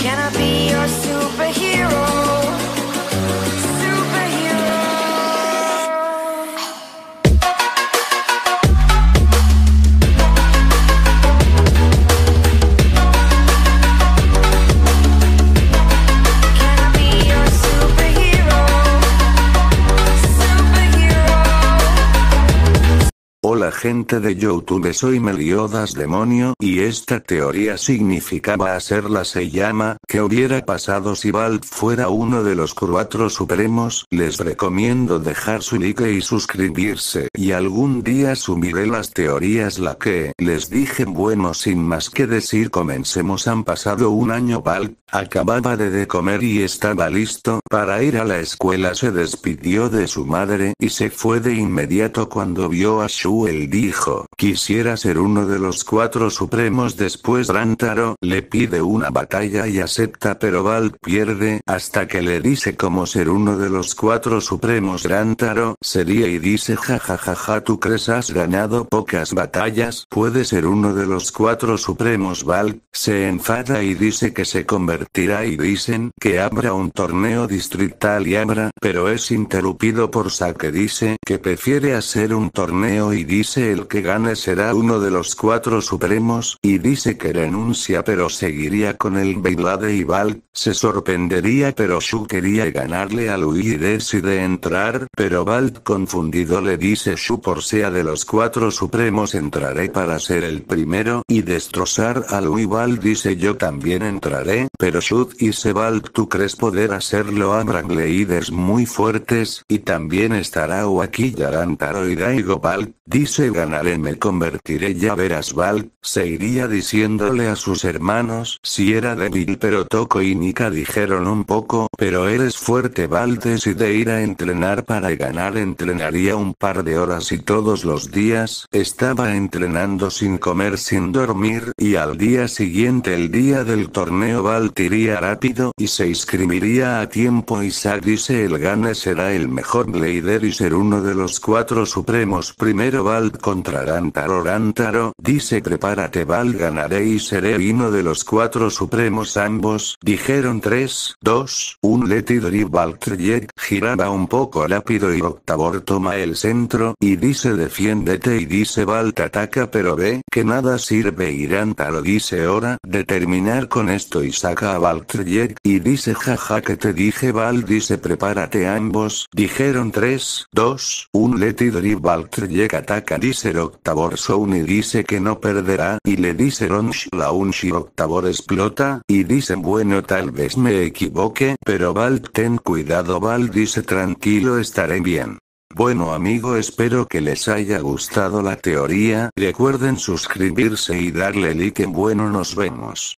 Can I be la gente de Youtube soy Meliodas demonio y esta teoría significaba hacerla se llama que hubiera pasado si Balt fuera uno de los cuatro supremos les recomiendo dejar su like y suscribirse y algún día subiré las teorías la que les dije bueno sin más que decir comencemos han pasado un año Balt Acababa de comer y estaba listo para ir a la escuela. Se despidió de su madre y se fue de inmediato cuando vio a Shuel. Dijo, quisiera ser uno de los cuatro supremos. Después Rantaro le pide una batalla y acepta pero Val pierde hasta que le dice cómo ser uno de los cuatro supremos. Rantaro sería y dice jajajaja ja, tú crees has ganado pocas batallas. Puede ser uno de los cuatro supremos. Val se enfada y dice que se convertirá y dicen que habrá un torneo distrital y habrá, pero es interrumpido por Sa que dice que prefiere hacer un torneo y dice el que gane será uno de los cuatro supremos, y dice que renuncia pero seguiría con el bailade y Val, se sorprendería pero Shu quería ganarle a Lui y decide entrar, pero Val confundido le dice Shu por sea de los cuatro supremos entraré para ser el primero y destrozar a Lui Val dice yo también entraré, pero Shud y Sebald tú crees poder hacerlo habrán muy fuertes, y también estará o aquí Yarantaro y gobal dice ganaré me convertiré ya verás Val, iría diciéndole a sus hermanos si era débil pero Toco y Nika dijeron un poco pero eres fuerte Val decide ir a entrenar para ganar entrenaría un par de horas y todos los días estaba entrenando sin comer sin dormir y al día siguiente el día del torneo Val iría rápido y se inscribiría a tiempo y dice el Gane será el mejor Blader y ser uno de los cuatro supremos. Primero Valt contra Rantaro Rantaro dice prepárate Val ganaré y seré uno de los cuatro supremos ambos, dijeron 3, 2, 1 Leti Valtryek giraba un poco rápido y Octavor toma el centro y dice defiéndete y dice Valt ataca pero ve, nada sirve irán lo dice hora de terminar con esto y saca a Valtryek y dice jaja que te dije Val dice prepárate ambos dijeron 3, 2, 1 Leti y Valtryek ataca dice Octavor y dice que no perderá y le dice Ronsh la y Octavor explota y dice bueno tal vez me equivoque pero Val ten cuidado Val dice tranquilo estaré bien bueno amigo espero que les haya gustado la teoría, recuerden suscribirse y darle like en bueno nos vemos.